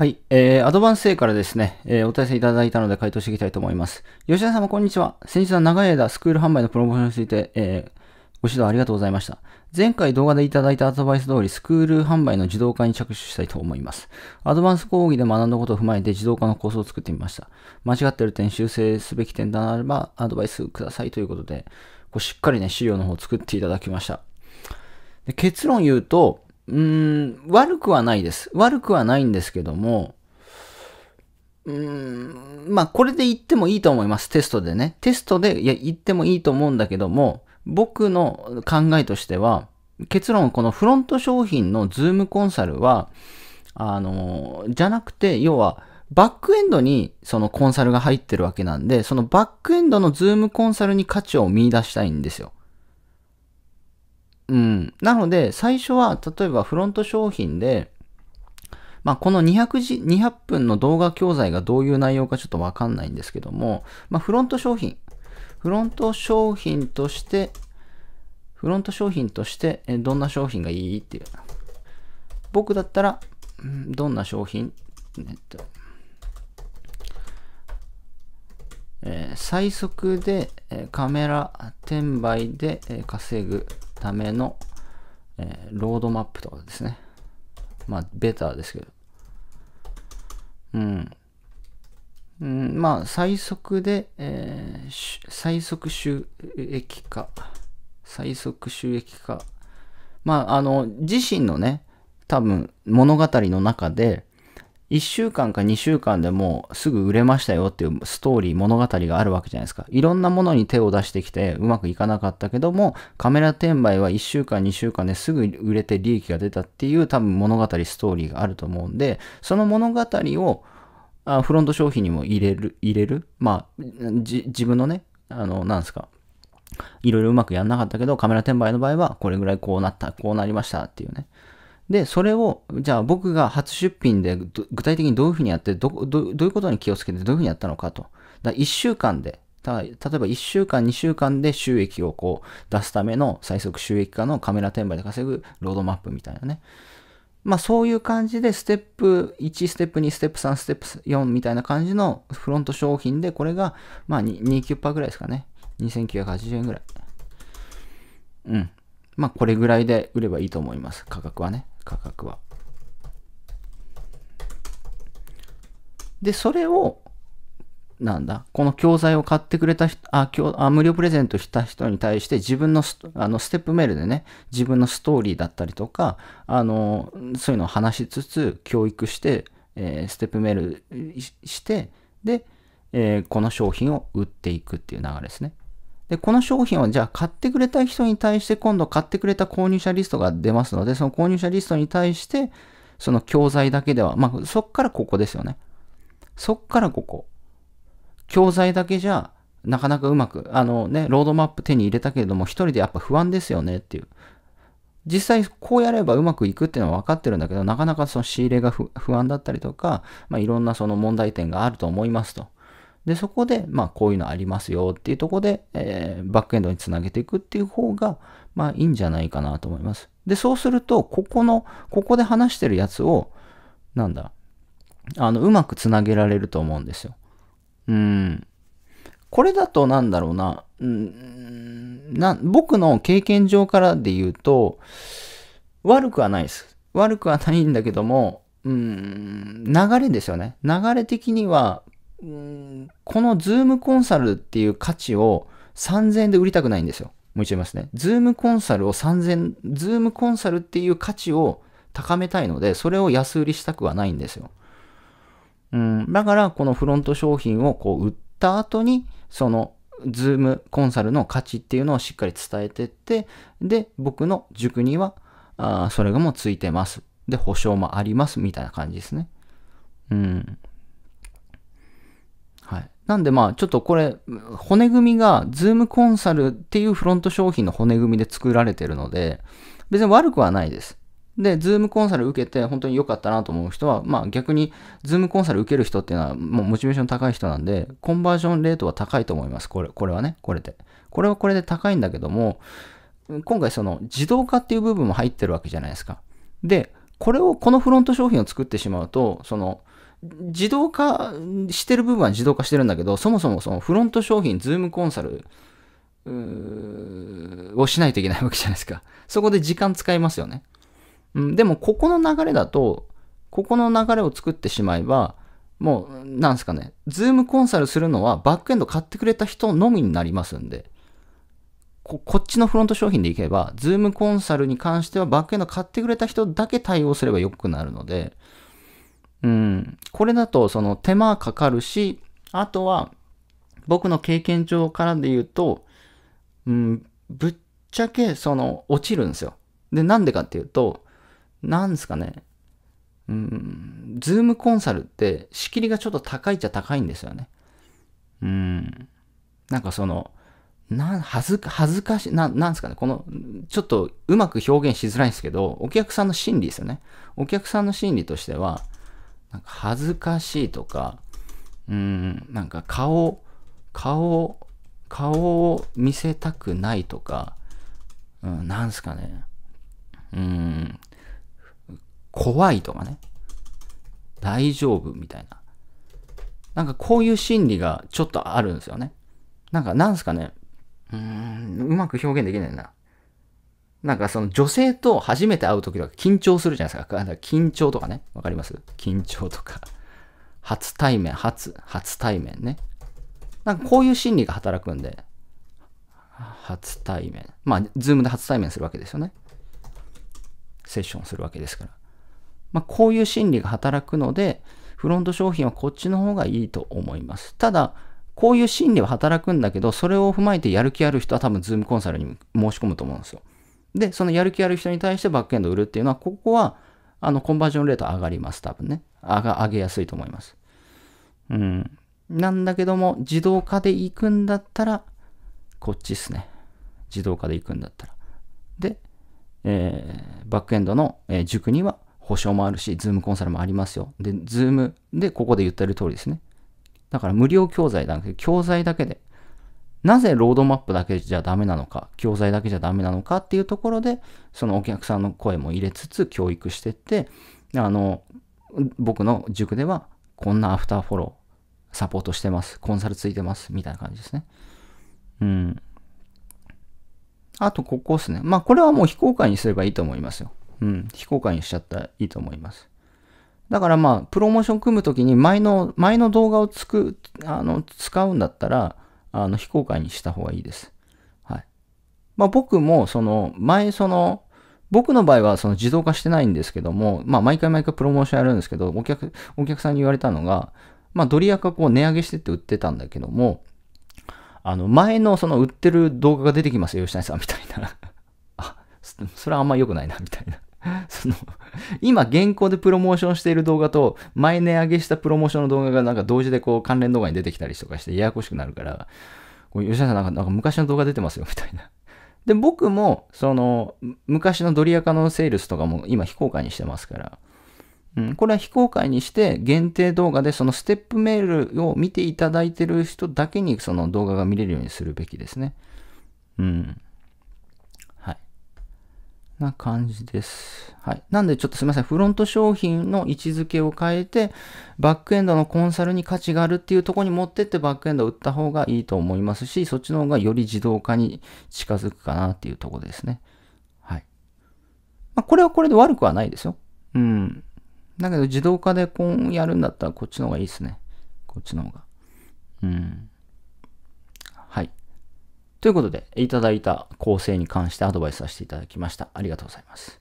はい、えー、アドバンス A からですね、えー、お問い合わせいただいたので回答していきたいと思います。吉田様、こんにちは。先日は長い間、スクール販売のプロモーションについて、えー、ご指導ありがとうございました。前回動画でいただいたアドバイス通り、スクール販売の自動化に着手したいと思います。アドバンス講義で学んだことを踏まえて自動化のコースを作ってみました。間違ってる点、修正すべき点ならば、アドバイスくださいということで、こうしっかりね、資料の方を作っていただきました。で結論言うと、うーん、悪くはないです。悪くはないんですけども、うん、まあ、これで言ってもいいと思います。テストでね。テストで、いや、言ってもいいと思うんだけども、僕の考えとしては、結論、このフロント商品のズームコンサルは、あの、じゃなくて、要は、バックエンドにそのコンサルが入ってるわけなんで、そのバックエンドのズームコンサルに価値を見出したいんですよ。うん。なので、最初は、例えばフロント商品で、まあ、この200時、200分の動画教材がどういう内容かちょっとわかんないんですけども、まあ、フロント商品。フロント商品として、フロント商品として、どんな商品がいいっていう。僕だったら、どんな商品えっと、えー、最速で、えー、カメラ転売で、えー、稼ぐための、えー、ロードマップとかですね。まあ、ベターですけど。うん。うん、まあ、最速で、えー、最速収益化。最速収益化。まあ、あの、自身のね、多分、物語の中で、1週間か2週間でもすぐ売れましたよっていうストーリー、物語があるわけじゃないですか。いろんなものに手を出してきてうまくいかなかったけども、カメラ転売は1週間2週間ですぐ売れて利益が出たっていう多分物語、ストーリーがあると思うんで、その物語をフロント商品にも入れる、入れる。まあ、自分のね、あの、なんですか。いろいろうまくやんなかったけど、カメラ転売の場合は、これぐらいこうなった、こうなりましたっていうね。で、それを、じゃあ僕が初出品で具体的にどういうふうにやって、ど、どどういうことに気をつけてどういうふうにやったのかと。だ1週間で、例えば1週間、2週間で収益をこう出すための最速収益化のカメラ転売で稼ぐロードマップみたいなね。まあそういう感じでステップ1、ステップ2、ステップ3、ステップ4みたいな感じのフロント商品で、これがまあ2、9%ぐらいですかね。2980円ぐらい。うん。まあ、これぐらいで売ればいいと思います。価格はね、価格は。で、それを、なんだ、この教材を買ってくれた人、あ、あ無料プレゼントした人に対して自分のスあのステップメールでね、自分のストーリーだったりとか、あの、そういうのを話しつつ、教育して、えー、ステップメールして、で、えー、この商品を売っていくっていう流れですね。で、この商品をじゃあ買ってくれた人に対して今度買ってくれた購入者リストが出ますので、その購入者リストに対して、その教材だけでは、まあ、そっからここですよね。そっからここ。教材だけじゃ、なかなかうまく、あのね、ロードマップ手に入れたけれども、一人でやっぱ不安ですよねっていう。実際こうやればうまくいくっていうのは分かってるんだけど、なかなかその仕入れが不安だったりとか、まあ、いろんなその問題点があると思いますと。で、そこで、まあ、こういうのありますよっていうとこで、えー、バックエンドにつなげていくっていう方が、まあ、いいんじゃないかなと思います。で、そうすると、ここの、ここで話してるやつを、なんだ、あの、うまくつなげられると思うんですよ。うん。これだと、なんだろうな、うんな、僕の経験上からで言うと、悪くはないです。悪くはないんだけども、うん、流れですよね。流れ的には、うん、このズームコンサルっていう価値を3000円で売りたくないんですよ。もう一度言いますね。ズームコンサルを3000、ズームコンサルっていう価値を高めたいので、それを安売りしたくはないんですよ。うん、だから、このフロント商品をこう売った後に、その、ズームコンサルの価値っていうのをしっかり伝えてって、で、僕の塾には、あそれがもうついてます。で、保証もあります、みたいな感じですね。うん。なんでまあちょっとこれ骨組みが Zoom コンサルっていうフロント商品の骨組みで作られてるので別に悪くはないです。で、Zoom コンサル受けて本当に良かったなと思う人は、まあ逆に Zoom コンサル受ける人っていうのはもうモチベーション高い人なんでコンバージョンレートは高いと思います。これこれはね、これで。これはこれで高いんだけども今回その自動化っていう部分も入ってるわけじゃないですか。で、これをこのフロント商品を作ってしまうとその自動化してる部分は自動化してるんだけど、そもそもそのフロント商品、ズームコンサルをしないといけないわけじゃないですか。そこで時間使いますよね。うん、でも、ここの流れだと、ここの流れを作ってしまえば、もう、なんすかね、ズームコンサルするのはバックエンド買ってくれた人のみになりますんで、ここっちのフロント商品でいけば、ズームコンサルに関してはバックエンド買ってくれた人だけ対応すればよくなるので、うん。これだと、その手間かかるし、あとは、僕の経験上からで言うと、うん、ぶっちゃけ、その、落ちるんですよ。で、なんでかっていうと、なんですかね、うん、ズームコンサルって仕切りがちょっと高いっちゃ高いんですよね。うん。なんかその、な、恥ずか、恥ずかし、な、なんですかね、この、ちょっとうまく表現しづらいんですけど、お客さんの心理ですよね。お客さんの心理としては、なんか恥ずかしいとか、うん、なんか顔、顔、顔を見せたくないとか、うん、なんすかね、うん、怖いとかね、大丈夫みたいな。なんかこういう心理がちょっとあるんですよね。なんかなんすかね、うん、うまく表現できないな。なんかその女性と初めて会う時とか緊張するじゃないですか。緊張とかね。わかります緊張とか。初対面、初、初対面ね。なんかこういう心理が働くんで、初対面。まあ、ズームで初対面するわけですよね。セッションするわけですから。まあ、こういう心理が働くので、フロント商品はこっちの方がいいと思います。ただ、こういう心理は働くんだけど、それを踏まえてやる気ある人は多分、ズームコンサルに申し込むと思うんですよ。で、そのやる気ある人に対してバックエンド売るっていうのは、ここは、あの、コンバージョンレート上がります、多分ね。上が、上げやすいと思います。うん。なんだけども、自動化で行くんだったら、こっちっすね。自動化で行くんだったら。で、えー、バックエンドの、えー、塾には保証もあるし、ズームコンサルもありますよ。で、ズームでここで言ってる通りですね。だから無料教材だけど、教材だけでなぜロードマップだけじゃダメなのか、教材だけじゃダメなのかっていうところで、そのお客さんの声も入れつつ教育してって、あの、僕の塾ではこんなアフターフォロー、サポートしてます、コンサルついてます、みたいな感じですね。うん。あと、ここですね。まあ、これはもう非公開にすればいいと思いますよ。うん。非公開にしちゃったらいいと思います。だからまあ、プロモーション組むときに前の、前の動画をつく、あの、使うんだったら、あの、非公開にした方がいいです。はい。まあ、僕も、その、前、その、僕の場合はその自動化してないんですけども、まあ、毎回毎回プロモーションやるんですけど、お客、お客さんに言われたのが、まあ、ドリアカこう値上げしてって売ってたんだけども、あの、前のその売ってる動画が出てきますよ、吉谷さんみたいな。あ、それはあんま良くないな、みたいな その、今現行でプロモーションしている動画と、前値上げしたプロモーションの動画がなんか同時でこう関連動画に出てきたりとかしてややこしくなるから、こう吉田さんなんかなんか昔の動画出てますよ、みたいな。で、僕も、その、昔のドリアカのセールスとかも今非公開にしてますから、うん、これは非公開にして限定動画でそのステップメールを見ていただいてる人だけにその動画が見れるようにするべきですね。うん。な感じです。はい。なんでちょっとすみません。フロント商品の位置づけを変えて、バックエンドのコンサルに価値があるっていうところに持ってってバックエンドを売った方がいいと思いますし、そっちの方がより自動化に近づくかなっていうところですね。はい。まあ、これはこれで悪くはないですよ。うん。だけど自動化でこうやるんだったらこっちの方がいいですね。こっちの方が。うん。ということで、いただいた構成に関してアドバイスさせていただきました。ありがとうございます。